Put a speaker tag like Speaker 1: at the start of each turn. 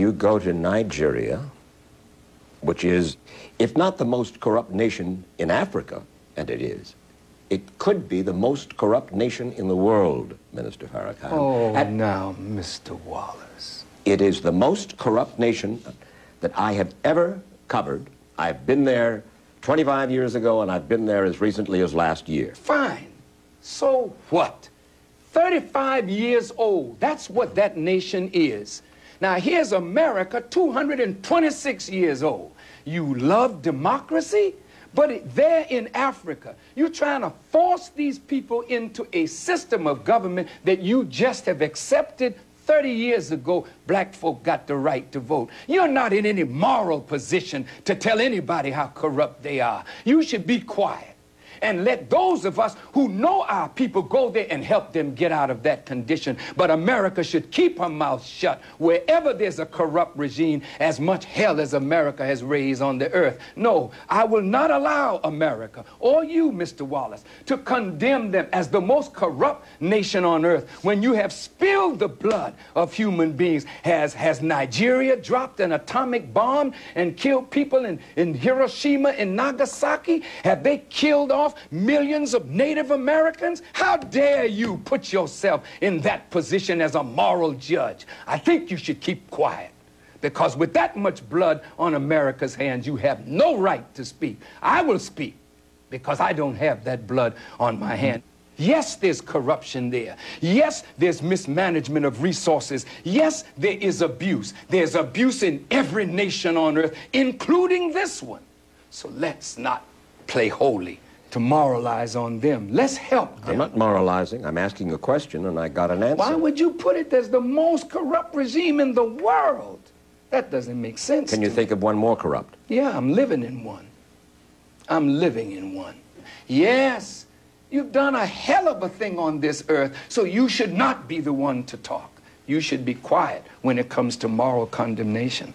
Speaker 1: you go to Nigeria, which is, if not the most corrupt nation in Africa, and it is, it could be the most corrupt nation in the world, Minister Farrakhan. Oh, At,
Speaker 2: now, Mr. Wallace.
Speaker 1: It is the most corrupt nation that I have ever covered. I've been there 25 years ago, and I've been there as recently as last year.
Speaker 2: Fine. So what? 35 years old. That's what that nation is. Now, here's America, 226 years old. You love democracy? But there in Africa, you're trying to force these people into a system of government that you just have accepted 30 years ago, black folk got the right to vote. You're not in any moral position to tell anybody how corrupt they are. You should be quiet and let those of us who know our people go there and help them get out of that condition. But America should keep her mouth shut wherever there's a corrupt regime, as much hell as America has raised on the earth. No, I will not allow America or you, Mr. Wallace, to condemn them as the most corrupt nation on earth when you have spilled the blood of human beings. Has, has Nigeria dropped an atomic bomb and killed people in, in Hiroshima and Nagasaki? Have they killed off? off millions of Native Americans? How dare you put yourself in that position as a moral judge? I think you should keep quiet because with that much blood on America's hands, you have no right to speak. I will speak because I don't have that blood on my hand. Yes, there's corruption there. Yes, there's mismanagement of resources. Yes, there is abuse. There's abuse in every nation on earth, including this one. So let's not
Speaker 1: play holy to moralize on them. Let's help them. I'm not moralizing. I'm asking a question, and I got an answer. Why would
Speaker 2: you put it as the most corrupt regime in the world?
Speaker 1: That doesn't make sense. Can you think me. of one more corrupt? Yeah, I'm living in one.
Speaker 2: I'm living in one. Yes, you've done a hell of a thing on this earth, so you should not be the one to talk. You should be quiet when it comes to moral condemnation.